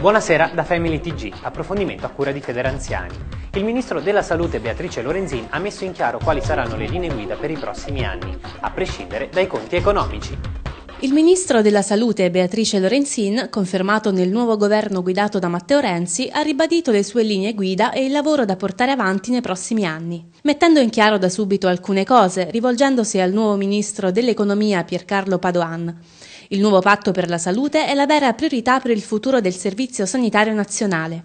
Buonasera da Family TG, approfondimento a cura di Federanziani. Il ministro della Salute Beatrice Lorenzin ha messo in chiaro quali saranno le linee guida per i prossimi anni, a prescindere dai conti economici. Il ministro della Salute Beatrice Lorenzin, confermato nel nuovo governo guidato da Matteo Renzi, ha ribadito le sue linee guida e il lavoro da portare avanti nei prossimi anni, mettendo in chiaro da subito alcune cose, rivolgendosi al nuovo ministro dell'Economia Piercarlo Padoan. Il nuovo patto per la salute è la vera priorità per il futuro del Servizio Sanitario Nazionale.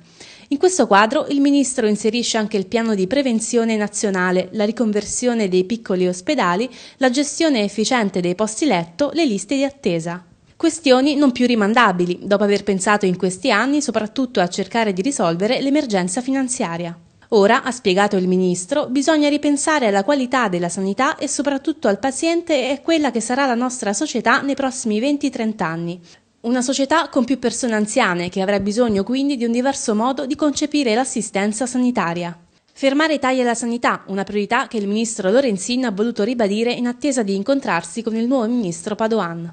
In questo quadro il Ministro inserisce anche il piano di prevenzione nazionale, la riconversione dei piccoli ospedali, la gestione efficiente dei posti letto, le liste di attesa. Questioni non più rimandabili, dopo aver pensato in questi anni soprattutto a cercare di risolvere l'emergenza finanziaria. Ora, ha spiegato il Ministro, bisogna ripensare alla qualità della sanità e soprattutto al paziente e a quella che sarà la nostra società nei prossimi 20-30 anni. Una società con più persone anziane che avrà bisogno quindi di un diverso modo di concepire l'assistenza sanitaria. Fermare i tagli alla sanità, una priorità che il ministro Lorenzin ha voluto ribadire in attesa di incontrarsi con il nuovo ministro Padoan.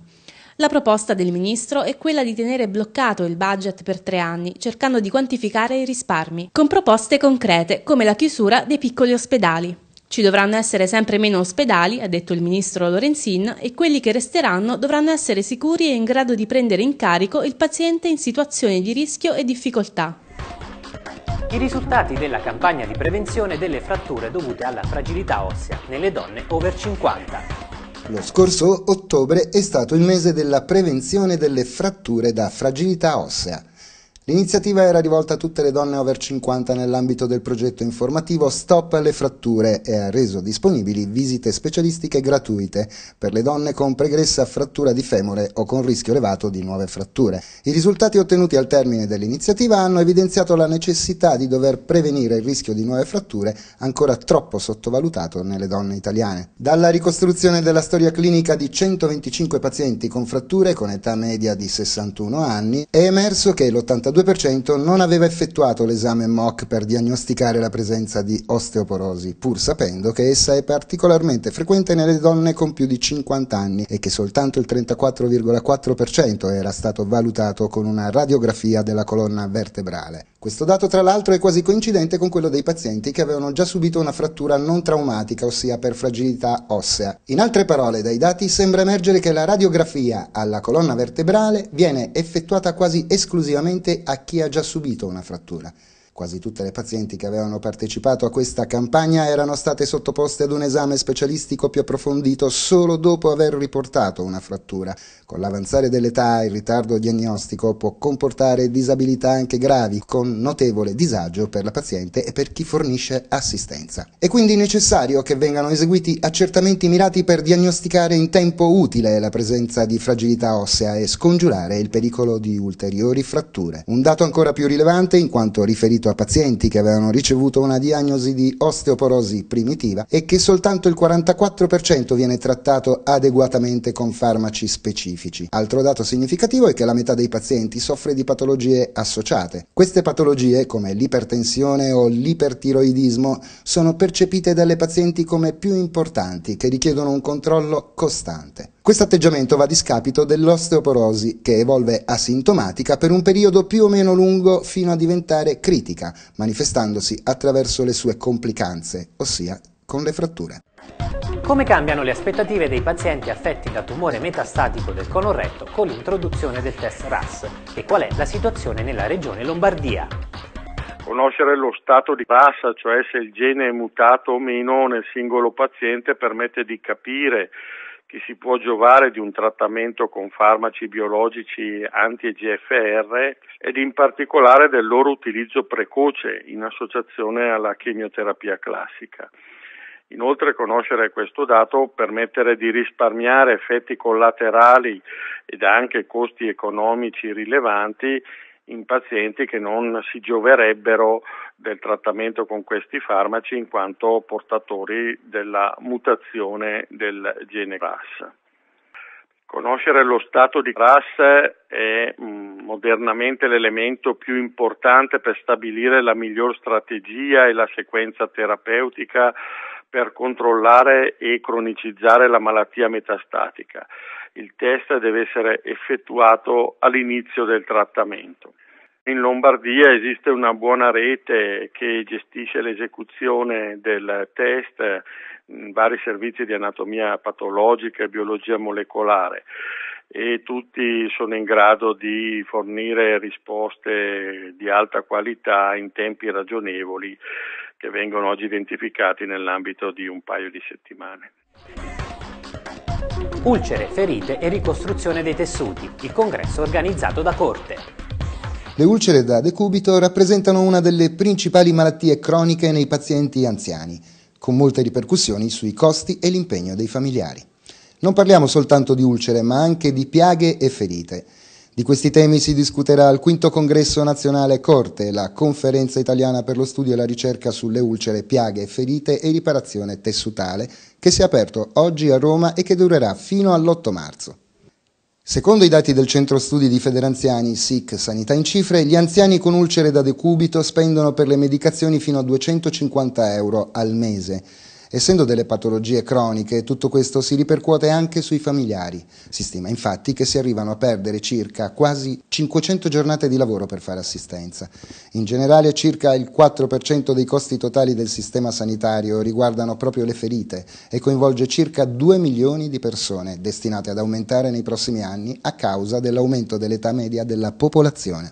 La proposta del ministro è quella di tenere bloccato il budget per tre anni, cercando di quantificare i risparmi, con proposte concrete come la chiusura dei piccoli ospedali. Ci dovranno essere sempre meno ospedali, ha detto il ministro Lorenzin, e quelli che resteranno dovranno essere sicuri e in grado di prendere in carico il paziente in situazioni di rischio e difficoltà. I risultati della campagna di prevenzione delle fratture dovute alla fragilità ossea nelle donne over 50. Lo scorso ottobre è stato il mese della prevenzione delle fratture da fragilità ossea. L'iniziativa era rivolta a tutte le donne over 50 nell'ambito del progetto informativo Stop alle fratture e ha reso disponibili visite specialistiche gratuite per le donne con pregressa frattura di femore o con rischio elevato di nuove fratture. I risultati ottenuti al termine dell'iniziativa hanno evidenziato la necessità di dover prevenire il rischio di nuove fratture ancora troppo sottovalutato nelle donne italiane. Dalla ricostruzione della storia clinica di 125 pazienti con fratture con età media di 61 anni è emerso che l'82 52% non aveva effettuato l'esame MOC per diagnosticare la presenza di osteoporosi, pur sapendo che essa è particolarmente frequente nelle donne con più di 50 anni e che soltanto il 34,4% era stato valutato con una radiografia della colonna vertebrale. Questo dato tra l'altro è quasi coincidente con quello dei pazienti che avevano già subito una frattura non traumatica, ossia per fragilità ossea. In altre parole, dai dati sembra emergere che la radiografia alla colonna vertebrale viene effettuata quasi esclusivamente a chi ha già subito una frattura. Quasi tutte le pazienti che avevano partecipato a questa campagna erano state sottoposte ad un esame specialistico più approfondito solo dopo aver riportato una frattura. Con l'avanzare dell'età il ritardo diagnostico può comportare disabilità anche gravi, con notevole disagio per la paziente e per chi fornisce assistenza. È quindi necessario che vengano eseguiti accertamenti mirati per diagnosticare in tempo utile la presenza di fragilità ossea e scongiurare il pericolo di ulteriori fratture. Un dato ancora più rilevante in quanto riferito riferito a pazienti che avevano ricevuto una diagnosi di osteoporosi primitiva e che soltanto il 44% viene trattato adeguatamente con farmaci specifici. Altro dato significativo è che la metà dei pazienti soffre di patologie associate. Queste patologie, come l'ipertensione o l'ipertiroidismo, sono percepite dalle pazienti come più importanti, che richiedono un controllo costante. Questo atteggiamento va a discapito dell'osteoporosi, che evolve asintomatica per un periodo più o meno lungo fino a diventare critica, manifestandosi attraverso le sue complicanze, ossia con le fratture. Come cambiano le aspettative dei pazienti affetti da tumore metastatico del colon retto con l'introduzione del test RAS e qual è la situazione nella regione Lombardia? Conoscere lo stato di RAS, cioè se il gene è mutato o meno nel singolo paziente, permette di capire che si può giovare di un trattamento con farmaci biologici anti gfr ed in particolare del loro utilizzo precoce in associazione alla chemioterapia classica. Inoltre conoscere questo dato permettere di risparmiare effetti collaterali ed anche costi economici rilevanti in pazienti che non si gioverebbero del trattamento con questi farmaci in quanto portatori della mutazione del gene RAS. Conoscere lo stato di RAS è mm, modernamente l'elemento più importante per stabilire la miglior strategia e la sequenza terapeutica per controllare e cronicizzare la malattia metastatica. Il test deve essere effettuato all'inizio del trattamento. In Lombardia esiste una buona rete che gestisce l'esecuzione del test vari servizi di anatomia patologica e biologia molecolare e tutti sono in grado di fornire risposte di alta qualità in tempi ragionevoli che vengono oggi identificati nell'ambito di un paio di settimane. Ulcere, ferite e ricostruzione dei tessuti, il congresso organizzato da Corte. Le ulcere da decubito rappresentano una delle principali malattie croniche nei pazienti anziani, con molte ripercussioni sui costi e l'impegno dei familiari. Non parliamo soltanto di ulcere, ma anche di piaghe e ferite. Di questi temi si discuterà al quinto congresso nazionale Corte, la conferenza italiana per lo studio e la ricerca sulle ulcere, piaghe, ferite e riparazione tessutale, che si è aperto oggi a Roma e che durerà fino all'8 marzo. Secondo i dati del Centro Studi di Federanziani, SIC Sanità in Cifre, gli anziani con ulcere da decubito spendono per le medicazioni fino a 250 euro al mese. Essendo delle patologie croniche, tutto questo si ripercuote anche sui familiari. Si stima infatti che si arrivano a perdere circa quasi 500 giornate di lavoro per fare assistenza. In generale circa il 4% dei costi totali del sistema sanitario riguardano proprio le ferite e coinvolge circa 2 milioni di persone destinate ad aumentare nei prossimi anni a causa dell'aumento dell'età media della popolazione.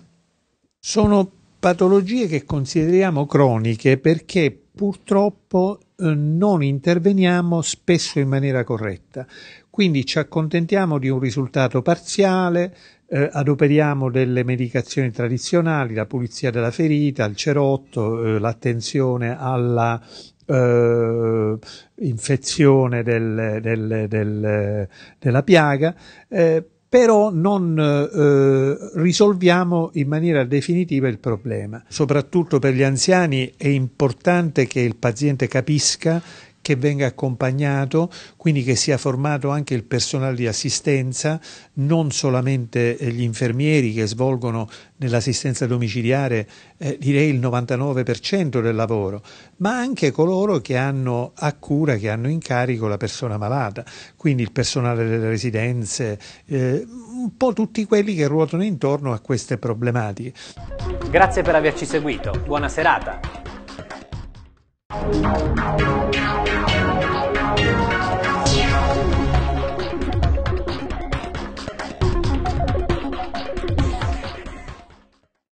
Sono patologie che consideriamo croniche perché purtroppo eh, non interveniamo spesso in maniera corretta. Quindi ci accontentiamo di un risultato parziale, eh, adoperiamo delle medicazioni tradizionali, la pulizia della ferita, il cerotto, eh, l'attenzione alla eh, infezione del, del, del, della piaga, eh, però non eh, risolviamo in maniera definitiva il problema. Soprattutto per gli anziani è importante che il paziente capisca che venga accompagnato, quindi che sia formato anche il personale di assistenza, non solamente eh, gli infermieri che svolgono nell'assistenza domiciliare eh, direi il 99% del lavoro, ma anche coloro che hanno a cura, che hanno in carico la persona malata, quindi il personale delle residenze, eh, un po' tutti quelli che ruotano intorno a queste problematiche. Grazie per averci seguito, buona serata.